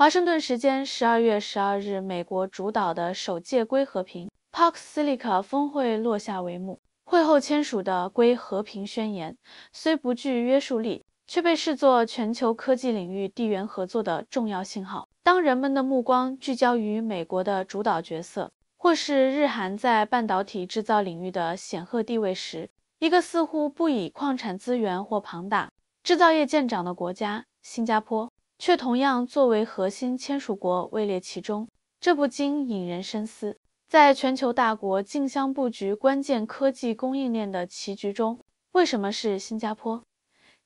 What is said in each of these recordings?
华盛顿时间十二月十二日，美国主导的首届硅和平 （Silica） p a 峰会落下帷幕。会后签署的硅和平宣言虽不具约束力，却被视作全球科技领域地缘合作的重要信号。当人们的目光聚焦于美国的主导角色，或是日韩在半导体制造领域的显赫地位时，一个似乎不以矿产资源或庞大制造业见长的国家新加坡。却同样作为核心签署国位列其中，这不禁引人深思。在全球大国竞相布局关键科技供应链的棋局中，为什么是新加坡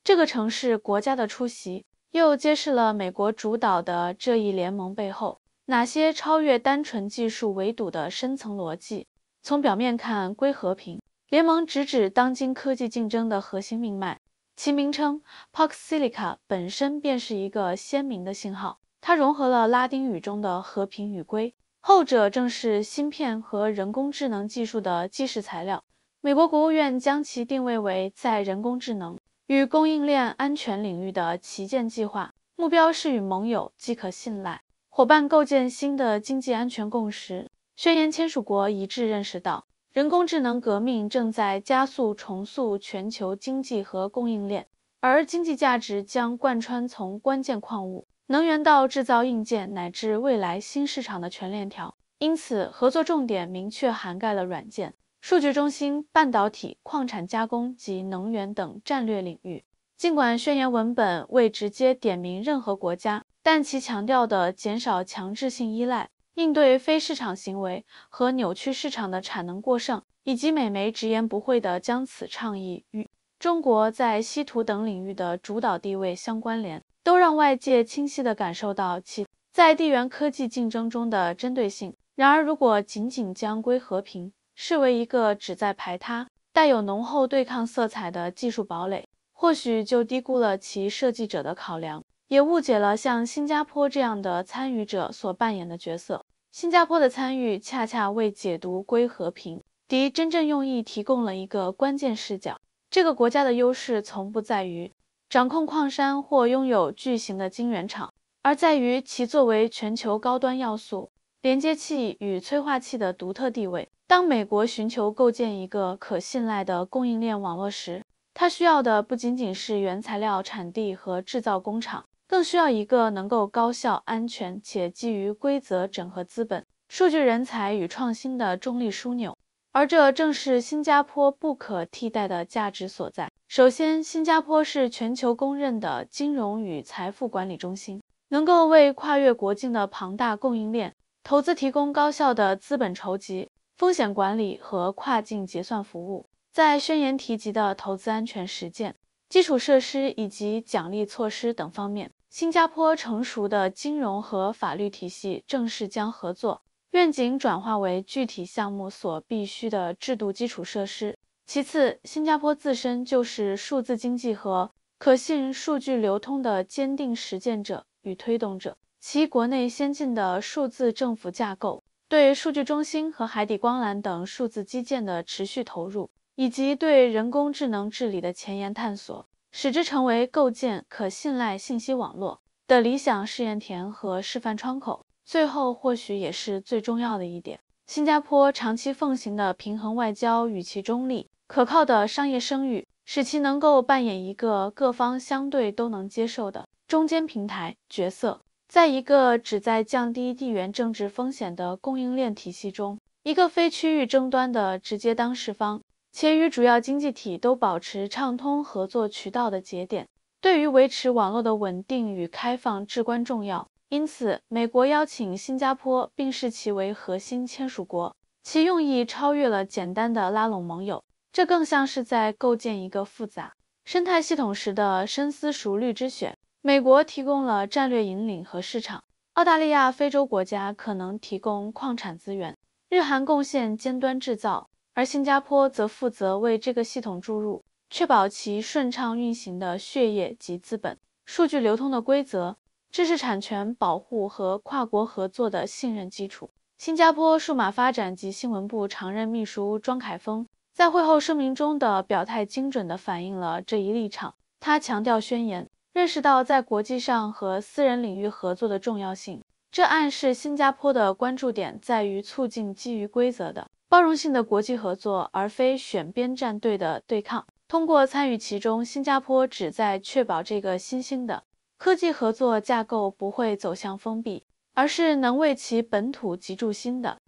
这个城市国家的出席？又揭示了美国主导的这一联盟背后哪些超越单纯技术围堵的深层逻辑？从表面看，归和平联盟直指当今科技竞争的核心命脉。其名称 p o c i l i c a 本身便是一个鲜明的信号，它融合了拉丁语中的和平与归”，后者正是芯片和人工智能技术的基石材料。美国国务院将其定位为在人工智能与供应链安全领域的旗舰计划，目标是与盟友即可信赖伙伴构建新的经济安全共识。宣言签署国一致认识到。人工智能革命正在加速重塑全球经济和供应链，而经济价值将贯穿从关键矿物、能源到制造硬件乃至未来新市场的全链条。因此，合作重点明确涵盖了软件、数据中心、半导体、矿产加工及能源等战略领域。尽管宣言文本未直接点名任何国家，但其强调的减少强制性依赖。应对非市场行为和扭曲市场的产能过剩，以及美媒直言不讳地将此倡议与中国在稀土等领域的主导地位相关联，都让外界清晰地感受到其在地缘科技竞争中的针对性。然而，如果仅仅将硅和平视为一个旨在排他、带有浓厚对抗色彩的技术堡垒，或许就低估了其设计者的考量。也误解了像新加坡这样的参与者所扮演的角色。新加坡的参与恰恰为解读“归和平”敌真正用意提供了一个关键视角。这个国家的优势从不在于掌控矿山或拥有巨型的晶圆厂，而在于其作为全球高端要素连接器与催化器的独特地位。当美国寻求构建一个可信赖的供应链网络时，它需要的不仅仅是原材料产地和制造工厂。更需要一个能够高效、安全且基于规则整合资本、数据、人才与创新的中立枢纽，而这正是新加坡不可替代的价值所在。首先，新加坡是全球公认的金融与财富管理中心，能够为跨越国境的庞大供应链投资提供高效的资本筹集、风险管理和跨境结算服务。在宣言提及的投资安全实践、基础设施以及奖励措施等方面。新加坡成熟的金融和法律体系，正是将合作愿景转化为具体项目所必需的制度基础设施。其次，新加坡自身就是数字经济和可信数据流通的坚定实践者与推动者，其国内先进的数字政府架构，对数据中心和海底光缆等数字基建的持续投入，以及对人工智能治理的前沿探索。使之成为构建可信赖信息网络的理想试验田和示范窗口。最后，或许也是最重要的一点，新加坡长期奉行的平衡外交与其中立、可靠的商业声誉，使其能够扮演一个各方相对都能接受的中间平台角色。在一个旨在降低地缘政治风险的供应链体系中，一个非区域争端的直接当事方。且与主要经济体都保持畅通合作渠道的节点，对于维持网络的稳定与开放至关重要。因此，美国邀请新加坡并视其为核心签署国，其用意超越了简单的拉拢盟友，这更像是在构建一个复杂生态系统时的深思熟虑之选。美国提供了战略引领和市场，澳大利亚、非洲国家可能提供矿产资源，日韩贡献尖端制造。而新加坡则负责为这个系统注入，确保其顺畅运行的血液及资本、数据流通的规则、知识产权保护和跨国合作的信任基础。新加坡数码发展及新闻部常任秘书庄凯峰在会后声明中的表态，精准地反映了这一立场。他强调，宣言认识到在国际上和私人领域合作的重要性，这暗示新加坡的关注点在于促进基于规则的。包容性的国际合作，而非选边站队的对抗。通过参与其中，新加坡旨在确保这个新兴的科技合作架构不会走向封闭，而是能为其本土及驻新的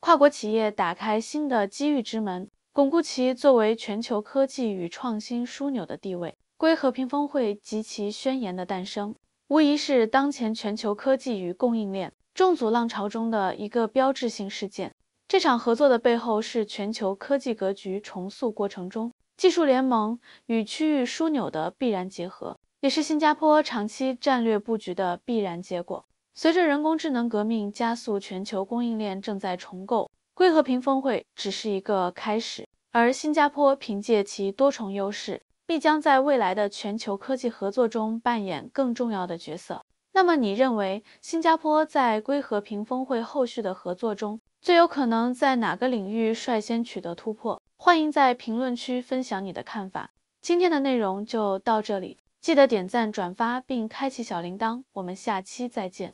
跨国企业打开新的机遇之门，巩固其作为全球科技与创新枢纽的地位。《硅和平峰会》及其宣言的诞生，无疑是当前全球科技与供应链重组浪潮中的一个标志性事件。这场合作的背后是全球科技格局重塑过程中技术联盟与区域枢纽的必然结合，也是新加坡长期战略布局的必然结果。随着人工智能革命加速，全球供应链正在重构，硅和平峰会只是一个开始，而新加坡凭借其多重优势，必将在未来的全球科技合作中扮演更重要的角色。那么，你认为新加坡在硅和平峰会后续的合作中？最有可能在哪个领域率先取得突破？欢迎在评论区分享你的看法。今天的内容就到这里，记得点赞、转发并开启小铃铛，我们下期再见。